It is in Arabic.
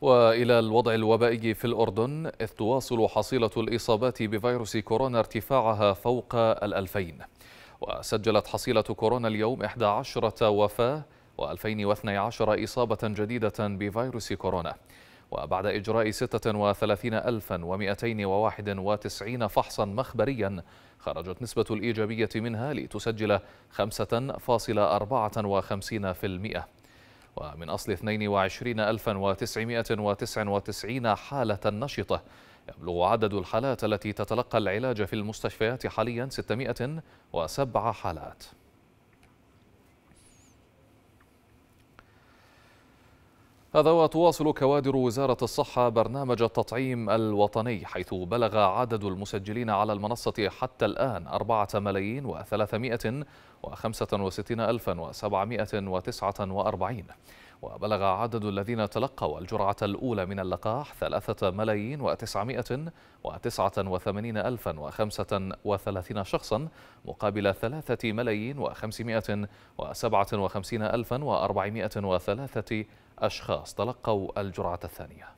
وإلى الوضع الوبائي في الأردن إذ تواصل حصيلة الإصابات بفيروس كورونا ارتفاعها فوق الألفين وسجلت حصيلة كورونا اليوم 11 وفاة و2012 إصابة جديدة بفيروس كورونا وبعد إجراء 36291 فحصا مخبريا خرجت نسبة الإيجابية منها لتسجل 5.54% ومن أصل 22999 حالة نشطة يبلغ عدد الحالات التي تتلقى العلاج في المستشفيات حاليا 607 حالات هذا وتواصل كوادر وزارة الصحة برنامج التطعيم الوطني حيث بلغ عدد المسجلين على المنصة حتى الآن أربعة ملايين وثلاثمائة وخمسة وستين ألفا وسبعمائة وتسعة وأربعين وبلغ عدد الذين تلقوا الجرعة الأولى من اللقاح ثلاثة ملايين وتسعمائة وتسعة وثمانين ألفا وخمسة وثلاثين شخصا مقابل ثلاثة ملايين وخمسمائة وسبعة وخمسين ألفا وأربعمائة وثلاثة أشخاص تلقوا الجرعة الثانية